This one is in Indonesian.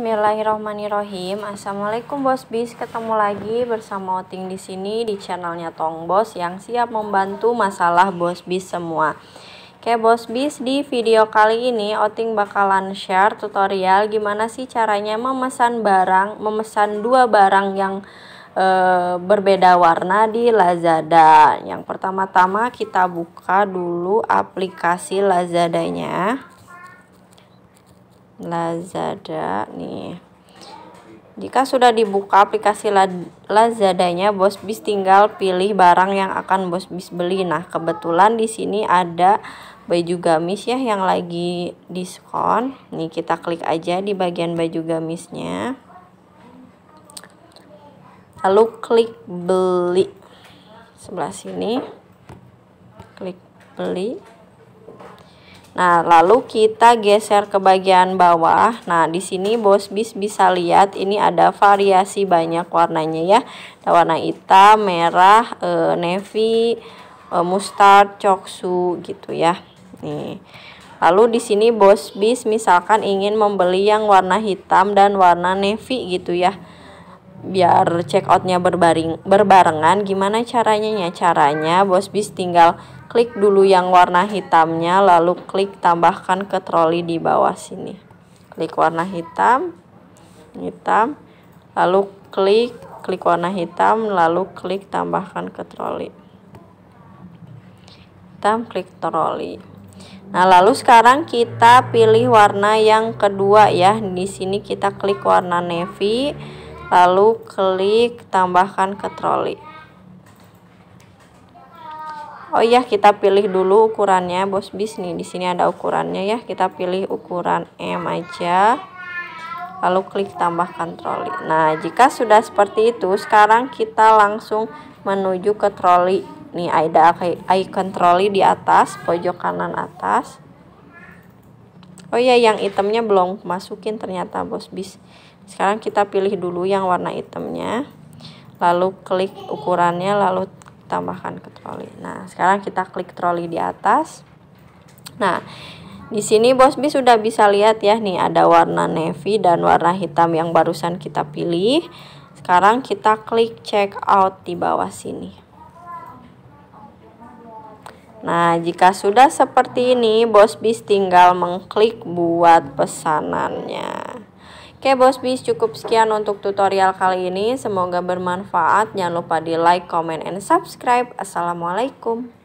Bismillahirrahmanirrahim. Assalamualaikum Bos Bis. Ketemu lagi bersama Oting di sini di channelnya Tong Bos yang siap membantu masalah Bos Bis semua. Oke Bos Bis, di video kali ini Oting bakalan share tutorial gimana sih caranya memesan barang, memesan dua barang yang e, berbeda warna di Lazada. Yang pertama-tama kita buka dulu aplikasi Lazadanya. Lazada nih jika sudah dibuka aplikasi Lazadanya, Bos Bis tinggal pilih barang yang akan Bos Bis beli. Nah, kebetulan di sini ada baju gamis ya yang lagi diskon. Nih kita klik aja di bagian baju gamisnya. Lalu klik beli. Sebelah sini. Klik beli. Nah, lalu kita geser ke bagian bawah. Nah, di sini Bos Bis bisa lihat ini ada variasi banyak warnanya ya. Ada warna hitam, merah, e, navy, e, mustard, coksu gitu ya. Nih. Lalu di sini Bos Bis misalkan ingin membeli yang warna hitam dan warna navy gitu ya biar check outnya berbaring berbarengan gimana caranya ya caranya bos bis tinggal klik dulu yang warna hitamnya lalu klik tambahkan ke troli di bawah sini klik warna hitam hitam lalu klik klik warna hitam lalu klik tambahkan ke troli hitam klik troli Nah, lalu sekarang kita pilih warna yang kedua ya. Di sini kita klik warna navy lalu klik tambahkan ke troli Oh iya kita pilih dulu ukurannya bos bis nih di sini ada ukurannya ya kita pilih ukuran M aja lalu klik tambahkan troli nah jika sudah seperti itu sekarang kita langsung menuju ke troli nih ada icon troli di atas pojok kanan atas Oh iya yang itemnya belum masukin ternyata bos bis sekarang kita pilih dulu yang warna hitamnya lalu klik ukurannya lalu tambahkan ke troli nah sekarang kita klik troli di atas nah di sini Bos sudah bisa lihat ya nih ada warna navy dan warna hitam yang barusan kita pilih. Sekarang kita klik check out di bawah sini. Nah, jika sudah seperti ini, Bos Bis tinggal mengklik buat pesanannya. Oke bos bis cukup sekian untuk tutorial kali ini semoga bermanfaat jangan lupa di like, comment, and subscribe Assalamualaikum